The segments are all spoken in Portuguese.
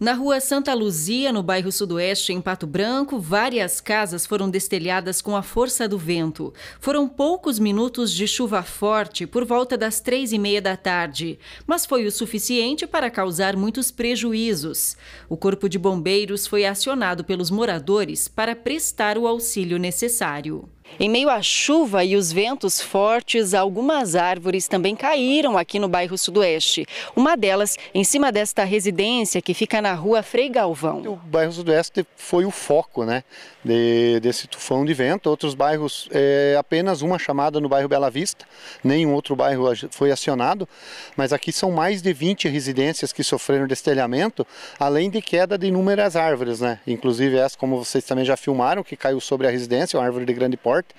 Na rua Santa Luzia, no bairro Sudoeste, em Pato Branco, várias casas foram destelhadas com a força do vento. Foram poucos minutos de chuva forte por volta das três e meia da tarde, mas foi o suficiente para causar muitos prejuízos. O Corpo de Bombeiros foi acionado pelos moradores para prestar o auxílio necessário. Em meio à chuva e os ventos fortes, algumas árvores também caíram aqui no bairro Sudoeste. Uma delas em cima desta residência que fica na rua Frei Galvão. O bairro Sudoeste foi o foco né, de, desse tufão de vento. Outros bairros, é, apenas uma chamada no bairro Bela Vista, nenhum outro bairro foi acionado. Mas aqui são mais de 20 residências que sofreram destelhamento, além de queda de inúmeras árvores, né? inclusive essa, como vocês também já filmaram, que caiu sobre a residência, uma árvore de grande porte forte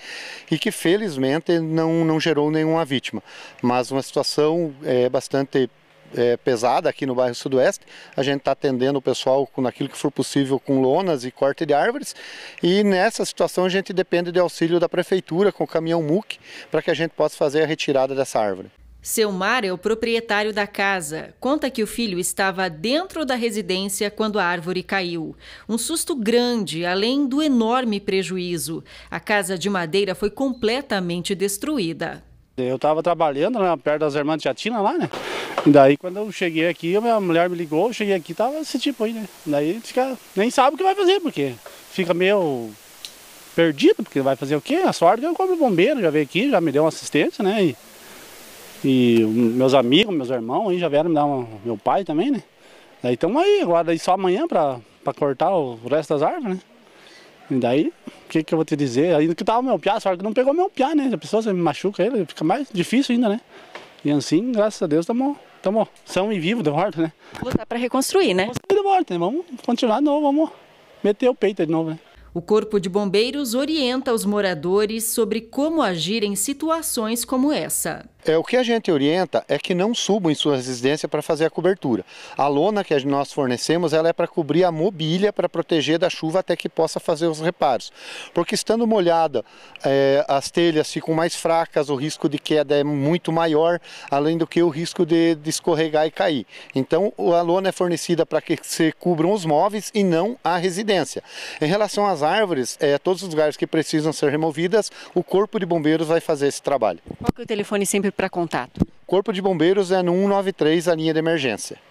e que felizmente não, não gerou nenhuma vítima. Mas uma situação é, bastante é, pesada aqui no bairro Sudoeste. A gente está atendendo o pessoal com aquilo que for possível com lonas e corte de árvores. E nessa situação a gente depende do auxílio da prefeitura com o caminhão MUC para que a gente possa fazer a retirada dessa árvore. Selmar é o proprietário da casa. Conta que o filho estava dentro da residência quando a árvore caiu. Um susto grande, além do enorme prejuízo. A casa de madeira foi completamente destruída. Eu estava trabalhando né, perto das irmãs de Chatina lá, né? E daí quando eu cheguei aqui, a minha mulher me ligou, eu cheguei aqui, tava esse tipo aí, né? Daí fica, nem sabe o que vai fazer, porque fica meio perdido, porque vai fazer o quê? A sorte que eu como bombeiro, já veio aqui, já me deu uma assistência, né? E e meus amigos, meus irmãos aí já vieram me dar uma, meu pai também, né? Daí estamos aí, agora só amanhã para cortar o resto das árvores, né? E daí, o que, que eu vou te dizer? Ainda que tava meu piá, só que não pegou meu piá, né? A pessoa se machuca ele, fica mais difícil ainda, né? E assim, graças a Deus, estamos são e vivos de volta, né? Lutar tá para reconstruir, né? De volta, né? Vamos continuar de novo, vamos meter o peito de novo, né? O Corpo de Bombeiros orienta os moradores sobre como agir em situações como essa. É, o que a gente orienta é que não subam em sua residência para fazer a cobertura. A lona que nós fornecemos ela é para cobrir a mobília, para proteger da chuva até que possa fazer os reparos. Porque estando molhada, é, as telhas ficam mais fracas, o risco de queda é muito maior, além do que o risco de, de escorregar e cair. Então a lona é fornecida para que se cubram os móveis e não a residência. Em relação às árvores, é, todos os lugares que precisam ser removidas, o Corpo de Bombeiros vai fazer esse trabalho. Qual que é o telefone sempre para contato? Corpo de Bombeiros é no 193, a linha de emergência.